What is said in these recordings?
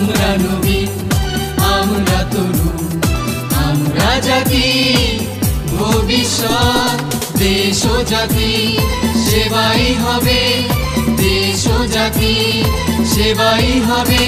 আমরা নবীন আমরা তরুণ আমরা জাতি ভবিষ্যৎ দেশ জাতি সেবাই হবে দেশ জাতি সেবাই হবে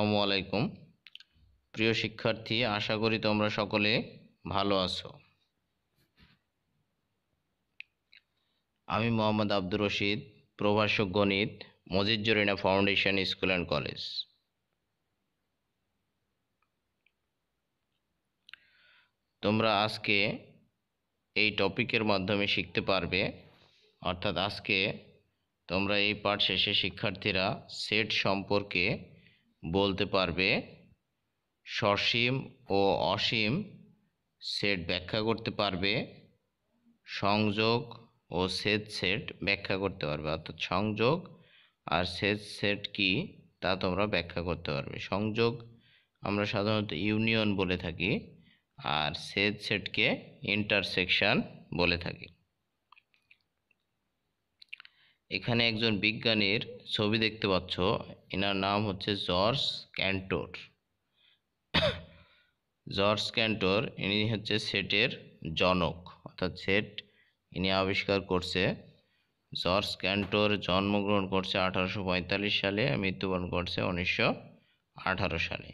আসসালামু আলাইকুম প্রিয় শিক্ষার্থী আশা করি তোমরা সকলে ভালো আছো আমি মোহাম্মদ আব্দুর রশিদ প্রভাষক গণিত মজিদজরিনা ফাউন্ডেশন স্কুল অ্যান্ড কলেজ তোমরা আজকে এই টপিকের মাধ্যমে শিখতে পারবে অর্থাৎ আজকে তোমরা এই পাঠ শেষে শিক্ষার্থীরা সেট সম্পর্কে বলতে পারবে সসীম ও অসীম সেট ব্যাখ্যা করতে পারবে সংযোগ ও সেট সেট ব্যাখ্যা করতে পারবে অর্থাৎ সংযোগ আর সেট সেট কি তা তোমরা ব্যাখ্যা করতে পারবে সংযোগ আমরা সাধারণত ইউনিয়ন বলে থাকি আর সেট সেটকে ইন্টারসেকশান বলে থাকি এখানে একজন বিজ্ঞানীর ছবি দেখতে পাচ্ছ এনার নাম হচ্ছে জর্জ ক্যান্টোর জর্জ ক্যান্টোর ইনি হচ্ছে সেটের জনক অর্থাৎ সেট ইনি আবিষ্কার করছে জর্জ ক্যান্টোর জন্মগ্রহণ করছে আঠারোশো সালে মৃত্যুবরণ করছে উনিশশো সালে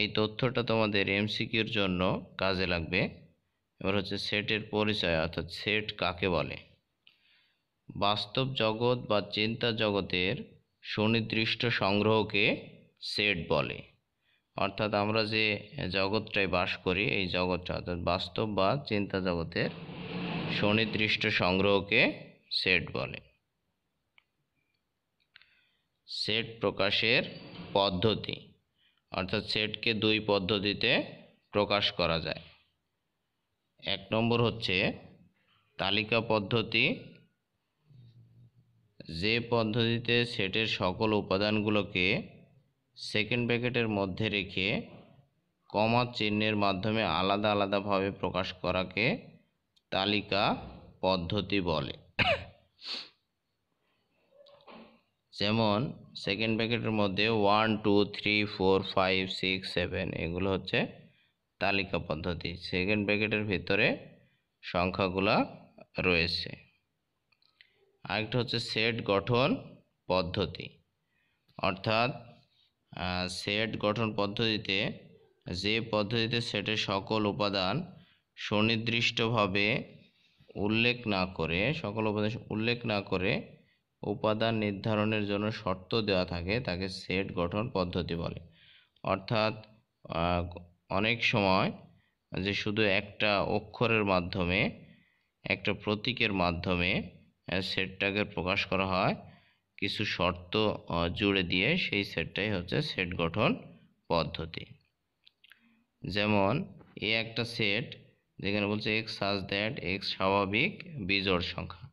এই তথ্যটা তোমাদের এমসিকিউর জন্য কাজে লাগবে এবার হচ্ছে সেটের পরিচয় অর্থাৎ সেট কাকে বলে বাস্তব জগৎ বা চিন্তা জগতের সুনির্দিষ্ট সংগ্রহকে সেট বলে অর্থাৎ আমরা যে জগৎটায় বাস করি এই জগৎটা অর্থাৎ বাস্তব বা চিন্তা জগতের সুনির্দিষ্ট সংগ্রহকে সেট বলে সেট প্রকাশের পদ্ধতি অর্থাৎ সেটকে দুই পদ্ধতিতে প্রকাশ করা যায় এক নম্বর হচ্ছে তালিকা পদ্ধতি যে পদ্ধতিতে সেটের সকল উপাদানগুলোকে সেকেন্ড প্যাকেটের মধ্যে রেখে কমা চিহ্নের মাধ্যমে আলাদা আলাদাভাবে প্রকাশ করাকে তালিকা পদ্ধতি বলে যেমন সেকেন্ড প্যাকেটের মধ্যে one two three four five six seven এগুলো হচ্ছে তালিকা পদ্ধতি সেকেন্ড প্যাকেটের ভিতরে সংখ্যাগুলা রয়েছে আরেকটা হচ্ছে সেট গঠন পদ্ধতি অর্থাৎ সেট গঠন পদ্ধতিতে যে পদ্ধতিতে সেটের সকল উপাদান সুনির্দিষ্টভাবে উল্লেখ না করে সকল উপাদান উল্লেখ না করে উপাদান নির্ধারণের জন্য শর্ত দেওয়া থাকে তাকে সেট গঠন পদ্ধতি বলে অর্থাৎ অনেক সময় যে শুধু একটা অক্ষরের মাধ্যমে একটা প্রতীকের মাধ্যমে হ্যাঁ, সেটটাকে প্রকাশ করা হয় কিছু শর্ত জুড়ে দিয়ে সেই সেটটাই হচ্ছে সেট গঠন পদ্ধতি যেমন এ একটা সেট যেখানে বলছে এক্স সাজ দ্যাট এক্স স্বাভাবিক বিজোড় সংখ্যা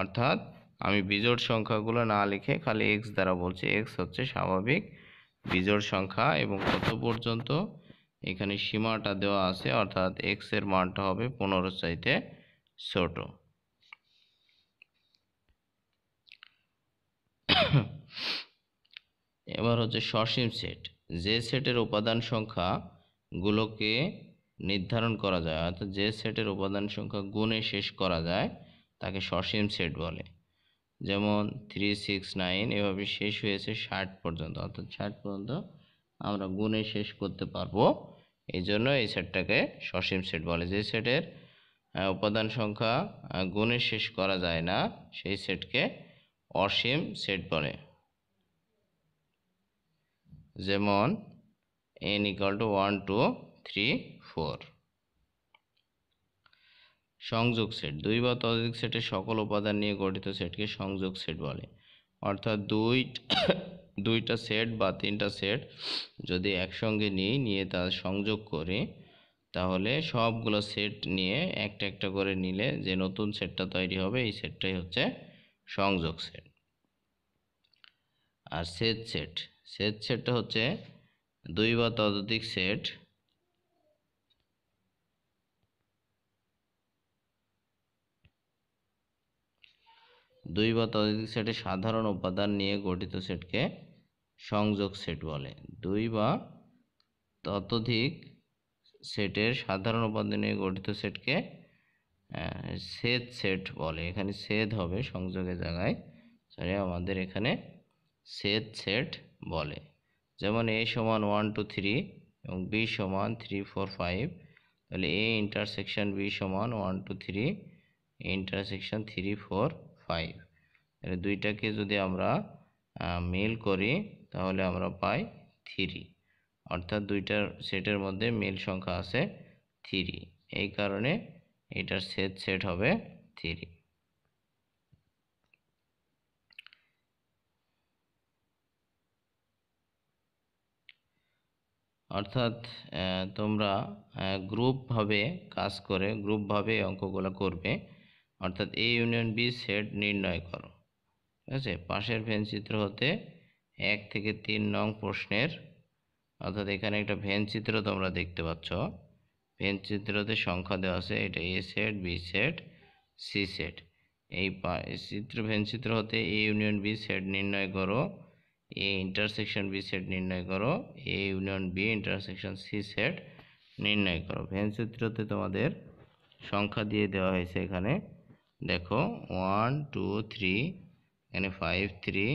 অর্থাৎ আমি বিজোড় সংখ্যাগুলো না লিখে খালি এক্স দ্বারা বলছি এক্স হচ্ছে স্বাভাবিক বিজোড় সংখ্যা এবং কত পর্যন্ত এখানে সীমাটা দেওয়া আছে অর্থাৎ এক্সের মানটা হবে পনেরো চাইতে ছোটো এবার হচ্ছে সসীম সেট যে সেটের উপাদান সংখ্যা গুলোকে নির্ধারণ করা যায় অর্থাৎ যে সেটের উপাদান সংখ্যা গুণে শেষ করা যায় তাকে সসীম সেট বলে যেমন থ্রি সিক্স নাইন এভাবে শেষ হয়েছে ষাট পর্যন্ত অর্থাৎ ষাট পর্যন্ত আমরা গুণে শেষ করতে পারবো এই জন্য এই সেটটাকে সসীম সেট বলে যে সেটের উপাদান সংখ্যা গুণে শেষ করা যায় না সেই সেটকে অসীম সেট বলে যেমন N equal to one two three four সংযোগ সেট দুই বা ততোধিক সেটের সকল উপাদান নিয়ে গঠিত সেটকে সংযোগ সেট বলে অর্থাৎ দুই দুইটা সেট বা তিনটা সেট যদি একসঙ্গে নিই নিয়ে তা সংযোগ করে তাহলে সবগুলো সেট নিয়ে একটা একটা করে নিলে যে নতুন সেটটা তৈরি হবে এই সেটটাই হচ্ছে সংযোগ সেট আর সেট সেট সেট সেটটা হচ্ছে দুই বা ততোধিক সেট দুই বা ততোধিক সেটে সাধারণ উপাদান নিয়ে গঠিত সেটকে সংযোগ সেট বলে দুই বা ততোধিক সেটের সাধারণ উপাদান নিয়ে গঠিত সেটকে সেদ সেট বলে এখানে সেদ হবে সংযোগের জায়গায় সরি আমাদের এখানে সেদ সেট বলে যেমন এ সমান ওয়ান টু থ্রি এবং বি সমান থ্রি ফোর ফাইভ তাহলে এ ইন্টারসেকশন বি সমান one two three intersection three four five তাহলে দুইটাকে যদি আমরা মিল করি তাহলে আমরা পাই থ্রি অর্থাৎ দুইটার সেটের মধ্যে মিল সংখ্যা আছে থ্রি এই কারণে এটার সেট সেট হবে থ্রি অর্থাৎ তোমরা গ্রুপভাবে কাজ করে গ্রুপভাবে অঙ্কগুলো করবে অর্থাৎ এ ইউনিয়ন বি সেট নির্ণয় করো ঠিক আছে পাশের ভেন চিত্র হতে এক থেকে তিন নং প্রশ্নের অর্থাৎ এখানে একটা ভেন চিত্র তোমরা দেখতে পাচ্ছ পেন চিত্রতে সংখ্যা দেওয়া আছে এটা A set B set C set এই চিত্র ভেন চিত্র হতে এ ইউনিয়ন বি সেট নির্ণয় করো এ ইন্টারসেকশন বি সেট নির্ণয় করো A union B intersection C set নির্ণয় করো ভেন চিত্রতে তোমাদের সংখ্যা দিয়ে দেওয়া হয়েছে এখানে দেখো ওয়ান টু থ্রি এখানে ফাইভ থ্রি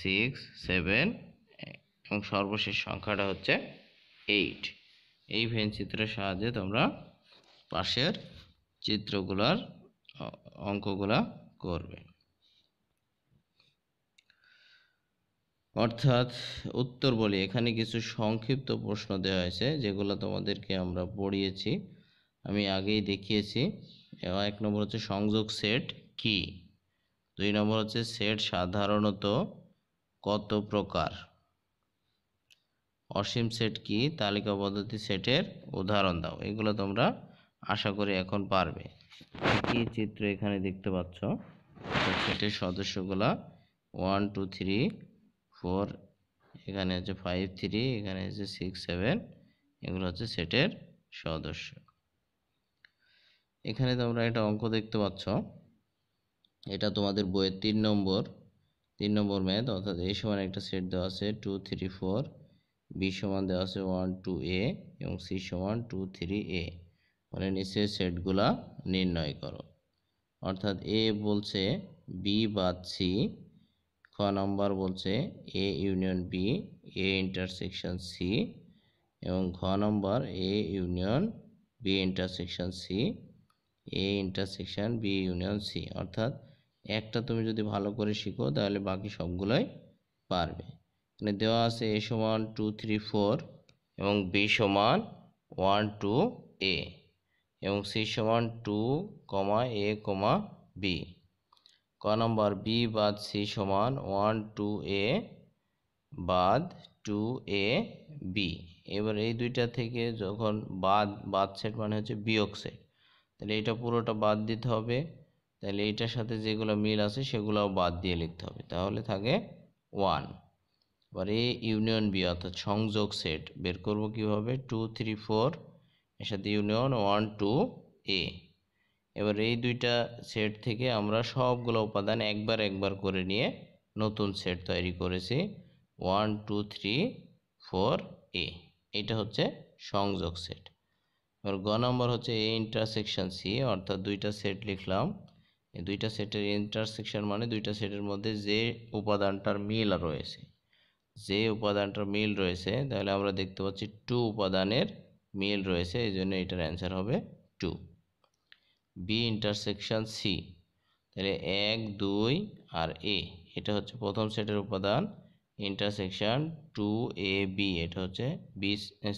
সিক্স সেভেন এবং সর্বশেষ সংখ্যাটা হচ্ছে এইট এই ভেন চিত্রের সাহায্যে তোমরা পাশের চিত্রগুলার অঙ্কগুলা করবে অর্থাৎ উত্তর বলি এখানে কিছু সংক্ষিপ্ত প্রশ্ন দেওয়া হয়েছে যেগুলো তোমাদেরকে আমরা পড়িয়েছি আমি আগেই দেখিয়েছি এক নম্বর হচ্ছে সংযোগ সেট কি দুই নম্বর হচ্ছে সেট সাধারণত কত প্রকার অসীম সেট কি তালিকা পদ্ধতি সেটের উদাহরণ দাও এগুলো তোমরা আশা করি এখন পারবে কি চিত্র এখানে দেখতে পাচ্ছ সেটের সদস্যগুলা ওয়ান টু থ্রি ফোর এখানে আছে ফাইভ থ্রি এখানে আছে সিক্স সেভেন এগুলো হচ্ছে সেটের সদস্য এখানে তোমরা একটা অঙ্ক দেখতে পাচ্ছ এটা তোমাদের বইয়ের তিন নম্বর তিন নম্বর ম্যাথ অর্থাৎ এই সময় একটা সেট দেওয়া আছে টু থ্রি ফোর বি সমান দেওয়া আছে ওয়ান টু এ এবং সি সমান টু থ্রি এ মানে নিচের সেটগুলা নির্ণয় করো অর্থাৎ এ বলছে বি বাদ সি খ নম্বর বলছে A union B A intersection C এবং ঘ নম্বর A union B intersection C A intersection B union C অর্থাৎ একটা তুমি যদি ভালো করে শিখো তাহলে বাকি সবগুলোই পারবে মানে দেওয়া আছে এ সমান টু থ্রি ফোর এবং বি সমান ওয়ান টু এ এবং সি সমান two comma A comma B ক নম্বর বি বাদ সি সমান ওয়ান টু এ বাদ টু এ বি এবার এই দুইটা থেকে যখন বাদ বাদ সেট মানে হচ্ছে বিয়োগ সেট তাহলে এটা পুরোটা বাদ দিতে হবে তাহলে এইটার সাথে যেগুলো মিল আছে সেগুলোও বাদ দিয়ে লিখতে হবে তাহলে থাকে ওয়ান এবার এ ইউনিয়ন বি অর্থাৎ সংযোগ সেট বের করব কিভাবে টু থ্রি ফোর এর সাথে ইউনিয়ন ওয়ান টু এ এবার এই দুইটা সেট থেকে আমরা সবগুলো উপাদান একবার একবার করে নিয়ে নতুন সেট তৈরি করেছি ওয়ান টু থ্রি ফোর এ এটা হচ্ছে সংযোগ সেট এবার গ নম্বর হচ্ছে এ ইন্টারসেকশন সি অর্থাৎ দুইটা সেট লিখলাম দুইটা সেটের ইন্টারসেকশন মানে দুইটা সেটের মধ্যে যে উপাদানটার মিল রয়েছে যে উপাদানটার মিল রয়েছে তাহলে আমরা দেখতে পাচ্ছি টু উপাদানের মিল রয়েছে এই জন্য এটার অ্যান্সার হবে টু বি ইন্টারসেকশান সি তাহলে এক দুই আর এ এটা হচ্ছে প্রথম সেটের উপাদান ইন্টারসেকশান টু এ বি এটা হচ্ছে বি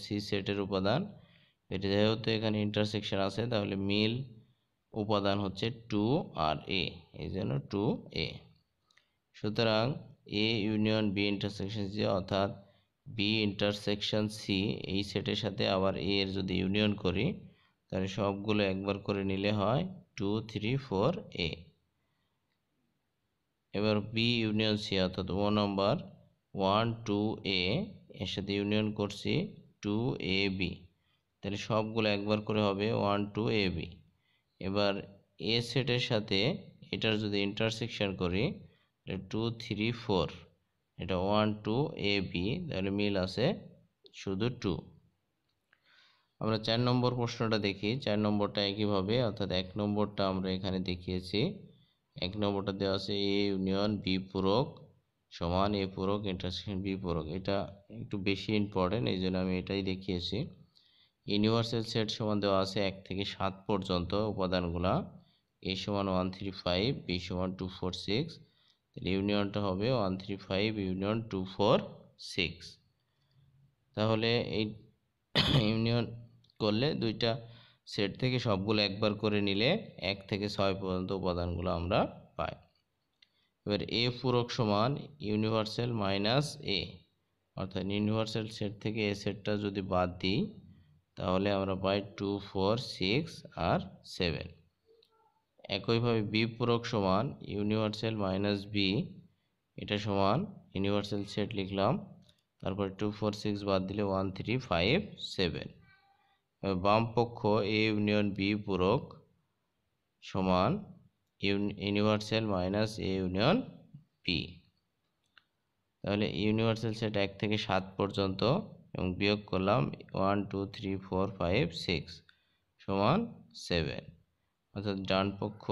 সি সেটের উপাদান এটা যেহেতু এখানে ইন্টারসেকশান আছে তাহলে মিল উপাদান হচ্ছে টু আর এ এই জন্য টু এ সুতরাং A union B intersection C অর্থাৎ বি ইন্টারসেকশন সি এই সেটের সাথে আবার এ এর যদি ইউনিয়ন করি তাহলে সবগুলো একবার করে নিলে হয় টু থ্রি ফোর এ এবার বি ইউনিয়ন সি অর্থাৎ ও নম্বর ওয়ান টু এ এর সাথে ইউনিয়ন করছি টু এ বি তাহলে সবগুলো একবার করে হবে ওয়ান টু এ বি এবার এ সেটের সাথে এটার যদি ইন্টারসেকশন করি টু থ্রি ফোর এটা ওয়ান টু এ বি তাহলে মিল আছে শুধু টু আমরা চার নম্বর প্রশ্নটা দেখি চার নম্বরটা একইভাবে অর্থাৎ এক নম্বরটা আমরা এখানে দেখিয়েছি এক নম্বরটা দেওয়া আছে এ ইউনিয়ন বি পূরক সমান এ পূরক ইন্টারসেকশন বি পূরক এটা একটু বেশি ইম্পর্টেন্ট এই জন্য আমি এটাই দেখিয়েছি ইউনিভার্সাল সেট সমান দেওয়া আছে এক থেকে সাত পর্যন্ত উপাদানগুলা এ সমান ওয়ান থ্রি ফাইভ বি সমান টু ফোর সিক্স তাহলে ইউনিয়নটা হবে one three five union two four six তাহলে এই ইউনিয়ন করলে দুইটা সেট থেকে সবগুলো একবার করে নিলে এক থেকে ছয় পর্যন্ত উপাদানগুলো আমরা পাই এবার এ পূরক সমান ইউনিভার্সাল মাইনাস এ অর্থাৎ ইউনিভার্সাল সেট থেকে এ সেটটা যদি বাদ দিই তাহলে আমরা পাই টু ফোর সিক্স আর সেভেন একইভাবে বি পূরক সমান ইউনিভার্সাল মাইনাস বি এটা সমান ইউনিভার্সাল সেট লিখলাম তারপর টু ফোর সিক্স বাদ দিলে ওয়ান থ্রি ফাইভ সেভেন বাম পক্ষ এ ইউনিয়ন বি পূরক সমান universal minus A union B তাহলে ইউনিভার্সাল সেট এক থেকে সাত পর্যন্ত এবং বিয়োগ করলাম one two three four five six সমান সেভেন অর্থাৎ ডান পক্ষ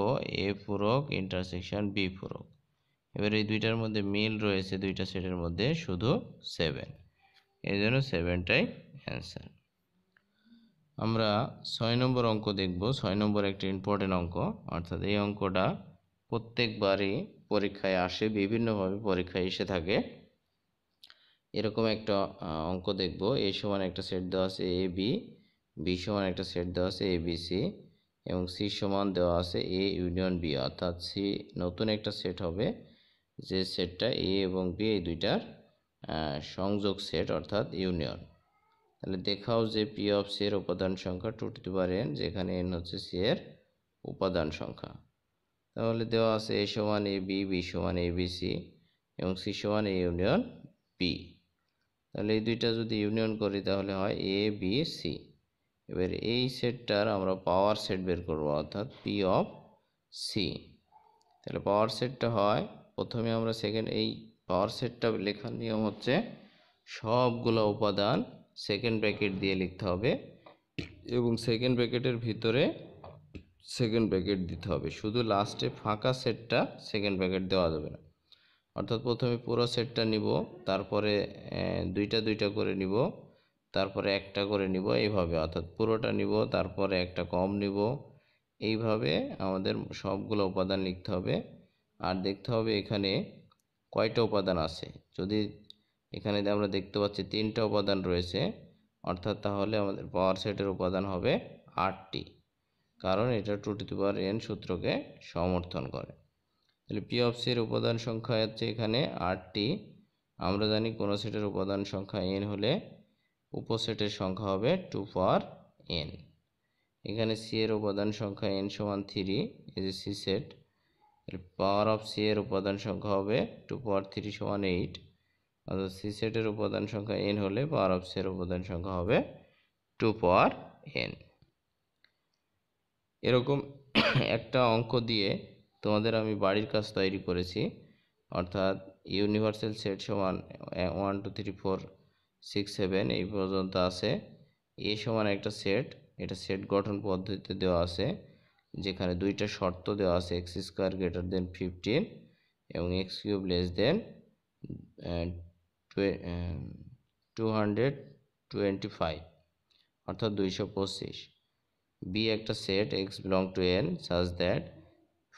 এ পূরক ইন্টারসেকশন বি পূরক এবার এই দুইটার মধ্যে মিল রয়েছে দুইটা সেটের মধ্যে শুধু সেভেন এই জন্য সেভেনটাই অ্যান্সার আমরা ছয় নম্বর অঙ্ক দেখব ছয় নম্বর একটি ইম্পর্টেন্ট অঙ্ক অর্থাৎ এই অঙ্কটা প্রত্যেকবারই পরীক্ষায় আসে বিভিন্নভাবে পরীক্ষায় এসে থাকে এরকম একটা অঙ্ক দেখব এ সমান একটা সেট দেওয়া আছে এ বি বি সমান একটা সেট দেওয়া আছে এ বি সি এবং সি সমান দেওয়া আছে এ ইউনিয়ন বি অর্থাৎ সি নতুন একটা সেট হবে যে সেটটা এ এবং বি এই দুইটার সংযোগ সেট অর্থাৎ ইউনিয়ন তাহলে দেখাও যে পি অফ সি এর উপাদান সংখ্যা টু টু পাওয়ার এন যেখানে এন হচ্ছে সি এর উপাদান সংখ্যা তাহলে দেওয়া আছে এ সমান এ বি বি সমান এ বি সি এবং সি সমান এ ইউনিয়ন বি তাহলে এই দুইটা যদি ইউনিয়ন করি তাহলে হয় এ বি সি এবার এই সেটটার আমরা পাওয়ার সেট বের করব অর্থাৎ পি অফ সি তাহলে পাওয়ার সেটটা হয় প্রথমে আমরা সেকেন্ড এই পাওয়ার সেটটা লেখার নিয়ম হচ্ছে সবগুলো উপাদান সেকেন্ড ব্র্যাকেট দিয়ে লিখতে হবে এবং সেকেন্ড ব্র্যাকেটের ভিতরে সেকেন্ড ব্র্যাকেট দিতে হবে শুধু লাস্টে ফাঁকা সেটটা সেকেন্ড ব্র্যাকেট দেওয়া যাবে না অর্থাৎ প্রথমে পুরো সেটটা নিব তারপরে দুইটা দুইটা করে নিব তারপরে একটা করে নিব এইভাবে অর্থাৎ পুরোটা নিব তারপরে একটা কম নিব এইভাবে আমাদের সবগুলো উপাদান লিখতে হবে আর দেখতে হবে এখানে কয়টা উপাদান আছে যদি এখানে আমরা দেখতে পাচ্ছি তিনটা উপাদান রয়েছে অর্থাৎ তাহলে আমাদের পাওয়ার সেটের উপাদান হবে আটটি কারণ এটা টু টু পাওয়ার এন সূত্রকে সমর্থন করে তাহলে পি অফ সির উপাদান সংখ্যা হচ্ছে এখানে আটটি আমরা জানি কোনো সেটের উপাদান সংখ্যা এন হলে উপসেটের সংখ্যা হবে টু পাওয়ার এন এখানে সি এর উপাদান সংখ্যা এন সমান থ্রি এই যে C set power of C এর উপাদান সংখ্যা হবে টু পাওয়ার থ্রি সমান এইট অর্থাৎ সি সেটের উপাদান সংখ্যা এন হলে পাওয়ার অফ সি এর উপাদান সংখ্যা হবে টু পাওয়ার এন এরকম একটা অঙ্ক দিয়ে তোমাদের আমি বাড়ির কাজ তৈরি করেছি অর্থাৎ ইউনিভার্সাল সেট সমান one two three four six seven এই পর্যন্ত আছে এ সমান একটা সেট এটা সেট গঠন পদ্ধতিতে দেওয়া আছে যেখানে দুইটা শর্ত দেওয়া আছে X square greater than fifteen এবং X cube less than two hundred twenty five অর্থাৎ দুইশো পঁচিশ বি একটা set X belong to N such that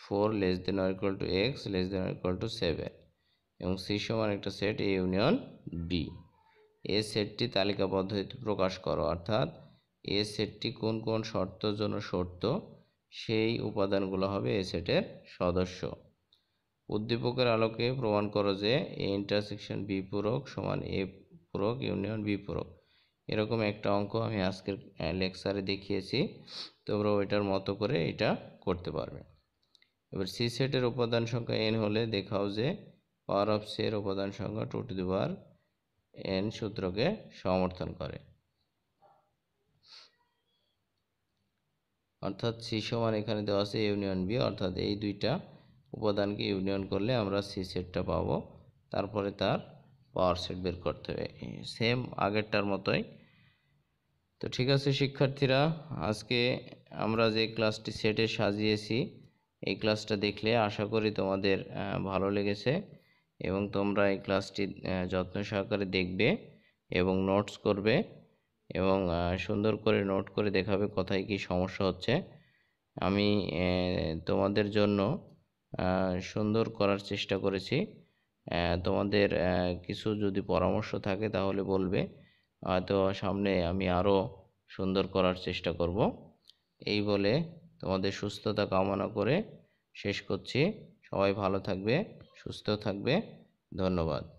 four less than or equal to X less than or equal to seven এবং C সমান একটা set A union B এ সেটটি তালিকা পদ্ধতিতে প্রকাশ করো অর্থাৎ এ সেটটি কোন কোন শর্তের জন্য শর্ত সেই উপাদানগুলো হবে এ সেটের সদস্য উদ্দীপকের আলোকে প্রমাণ করো যে এ ইন্টারসেকশন বি পূরক সমান এ পূরক ইউনিয়ন বি পূরক এরকম একটা অঙ্ক আমি আজকের লেকচারে দেখিয়েছি তোমরা ওইটার মতো করে এটা করতে পারবে এবার সি সেটের উপাদান সংখ্যা এন হলে দেখাও যে পাওয়ার অফ সি এর উপাদান সংখ্যা টু টু দি এন সূত্রকে সমর্থন করে অর্থাৎ সি সমান এখানে দেওয়া আছে ইউনিয়ন বি অর্থাৎ এই দুইটা উপাদানকে ইউনিয়ন করলে আমরা সি সেটটা পাবো তারপরে তার পাওয়ার সেট বের করতে হবে সেম আগেরটার মতোই তো ঠিক আছে শিক্ষার্থীরা আজকে আমরা যে ক্লাসটি সেটে সাজিয়েছি এই ক্লাসটা দেখলে আশা করি তোমাদের ভালো লেগেছে এবং তোমরা এই ক্লাসটি যত্ন সহকারে দেখবে এবং নোটস করবে এবং সুন্দর করে নোট করে দেখাবে কোথায় কি সমস্যা হচ্ছে আমি তোমাদের জন্য সুন্দর করার চেষ্টা করেছি তোমাদের কিছু যদি পরামর্শ থাকে তাহলে বলবে হয়তো সামনে আমি আরও সুন্দর করার চেষ্টা করব এই বলে তোমাদের সুস্থতা কামনা করে শেষ করছি সবাই ভালো থাকবে সুস্থ থাকবে ধন্যবাদ